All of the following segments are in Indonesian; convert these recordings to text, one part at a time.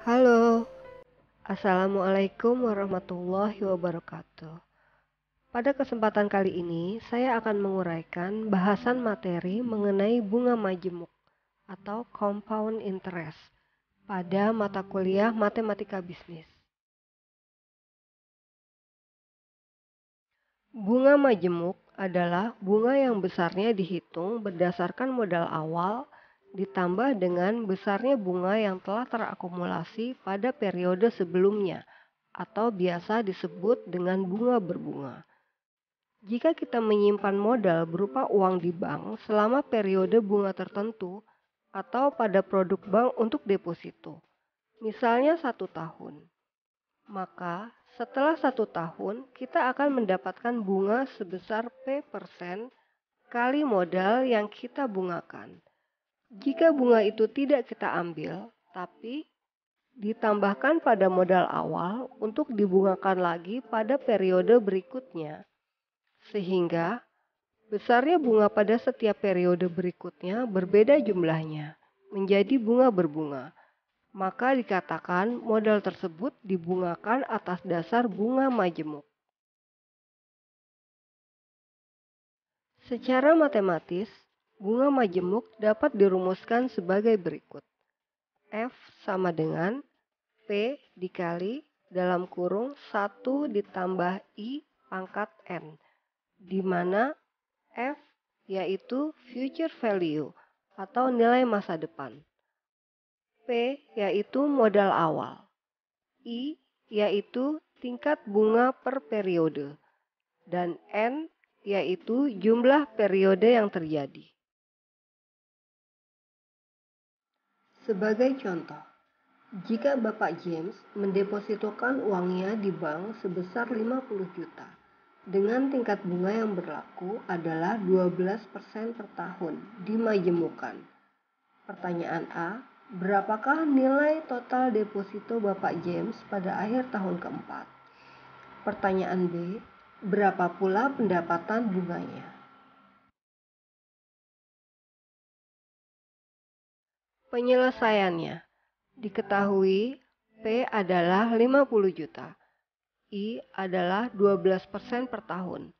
Halo, Assalamualaikum warahmatullahi wabarakatuh. Pada kesempatan kali ini, saya akan menguraikan bahasan materi mengenai bunga majemuk atau compound interest pada mata kuliah matematika bisnis. Bunga majemuk adalah bunga yang besarnya dihitung berdasarkan modal awal ditambah dengan besarnya bunga yang telah terakumulasi pada periode sebelumnya atau biasa disebut dengan bunga berbunga. Jika kita menyimpan modal berupa uang di bank selama periode bunga tertentu atau pada produk bank untuk deposito, misalnya satu tahun, maka setelah satu tahun kita akan mendapatkan bunga sebesar P% persen kali modal yang kita bungakan. Jika bunga itu tidak kita ambil, tapi ditambahkan pada modal awal untuk dibungakan lagi pada periode berikutnya, sehingga besarnya bunga pada setiap periode berikutnya berbeda jumlahnya menjadi bunga berbunga. Maka dikatakan modal tersebut dibungakan atas dasar bunga majemuk. Secara matematis, Bunga majemuk dapat dirumuskan sebagai berikut. F sama dengan P dikali dalam kurung 1 ditambah I pangkat N, di mana F yaitu future value atau nilai masa depan. P yaitu modal awal. I yaitu tingkat bunga per periode. Dan N yaitu jumlah periode yang terjadi. Sebagai contoh, jika Bapak James mendepositokan uangnya di bank sebesar 50 juta dengan tingkat bunga yang berlaku adalah 12% per tahun dimajemukan. Pertanyaan A, berapakah nilai total deposito Bapak James pada akhir tahun keempat? Pertanyaan B, berapa pula pendapatan bunganya? Penyelesaiannya Diketahui P adalah 50 juta, I adalah 12% per tahun,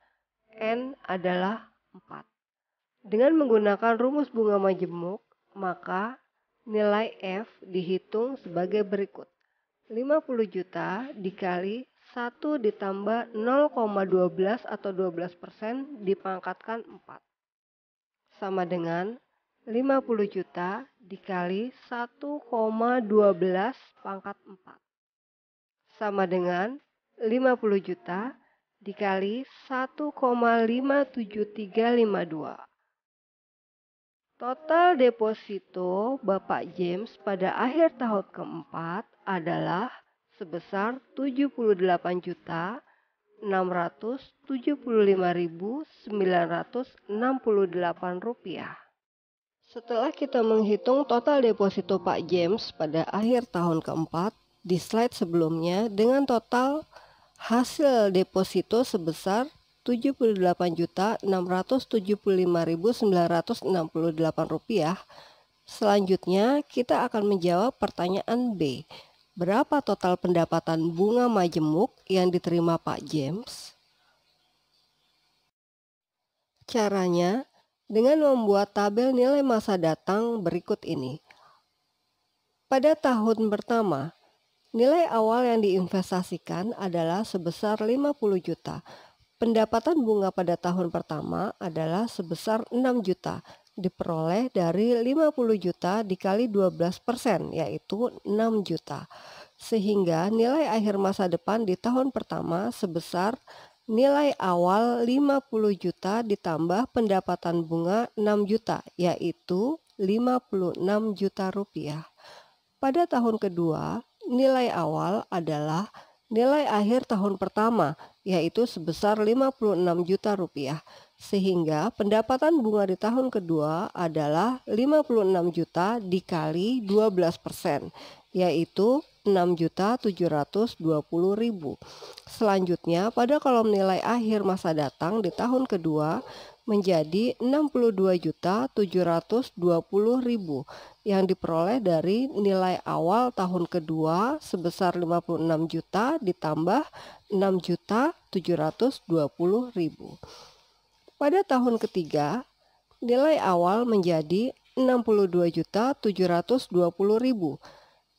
N adalah 4. Dengan menggunakan rumus bunga majemuk, maka nilai F dihitung sebagai berikut. 50 juta dikali 1 ditambah 0,12 atau 12 dipangkatkan 4. Sama dengan 50 juta dikali 1,12 pangkat 4 sama dengan 50 juta dikali 1,57352. Total deposito Bapak James pada akhir tahun keempat adalah sebesar 78 juta 675.968 rupiah. Setelah kita menghitung total deposito Pak James pada akhir tahun keempat di slide sebelumnya dengan total hasil deposito sebesar 78.675.968 rupiah. Selanjutnya kita akan menjawab pertanyaan B. Berapa total pendapatan bunga majemuk yang diterima Pak James? Caranya, dengan membuat tabel nilai masa datang berikut ini. Pada tahun pertama, nilai awal yang diinvestasikan adalah sebesar 50 juta. Pendapatan bunga pada tahun pertama adalah sebesar 6 juta, diperoleh dari 50 juta dikali 12 persen, yaitu 6 juta. Sehingga nilai akhir masa depan di tahun pertama sebesar nilai awal 50 juta ditambah pendapatan bunga 6 juta, yaitu 56 juta rupiah. Pada tahun kedua, nilai awal adalah nilai akhir tahun pertama, yaitu sebesar 56 juta rupiah. Sehingga pendapatan bunga di tahun kedua adalah 56 juta dikali 12 persen, yaitu 6.720.000. Selanjutnya, pada kolom nilai akhir masa datang di tahun kedua menjadi 62.720.000 yang diperoleh dari nilai awal tahun kedua sebesar 56 juta ditambah 6.720.000. Pada tahun ketiga, nilai awal menjadi juta ribu.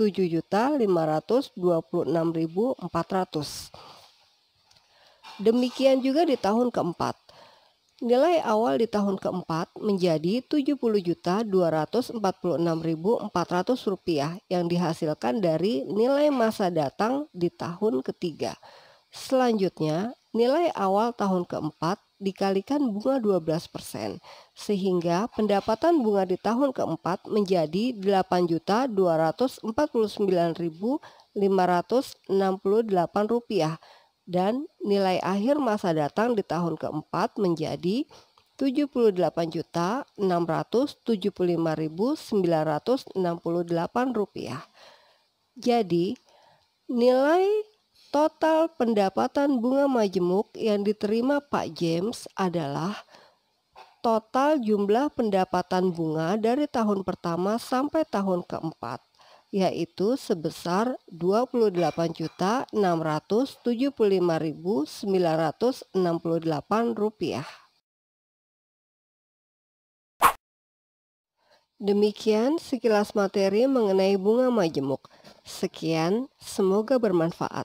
7.526.400. Demikian juga di tahun keempat. Nilai awal di tahun keempat menjadi Rp70.246.400 yang dihasilkan dari nilai masa datang di tahun ketiga. Selanjutnya, nilai awal tahun keempat dikalikan bunga 12%, sehingga pendapatan bunga di tahun keempat menjadi 8.249.568 rupiah dan nilai akhir masa datang di tahun keempat menjadi 78.675.968 rupiah. Jadi, nilai total pendapatan bunga majemuk yang diterima Pak James adalah total jumlah pendapatan bunga dari tahun pertama sampai tahun keempat, yaitu sebesar 28.675.968 rupiah. Demikian sekilas materi mengenai bunga majemuk. Sekian, semoga bermanfaat.